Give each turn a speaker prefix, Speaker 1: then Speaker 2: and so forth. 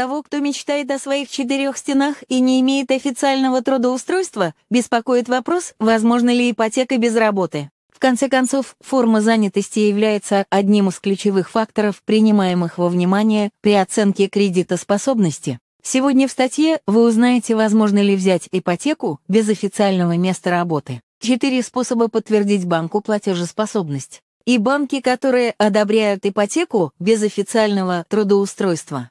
Speaker 1: того, кто мечтает о своих четырех стенах и не имеет официального трудоустройства, беспокоит вопрос, возможно ли ипотека без работы. В конце концов, форма занятости является одним из ключевых факторов, принимаемых во внимание при оценке кредитоспособности. Сегодня в статье вы узнаете, возможно ли взять ипотеку без официального места работы. Четыре способа подтвердить банку платежеспособность. И банки, которые одобряют ипотеку без официального трудоустройства.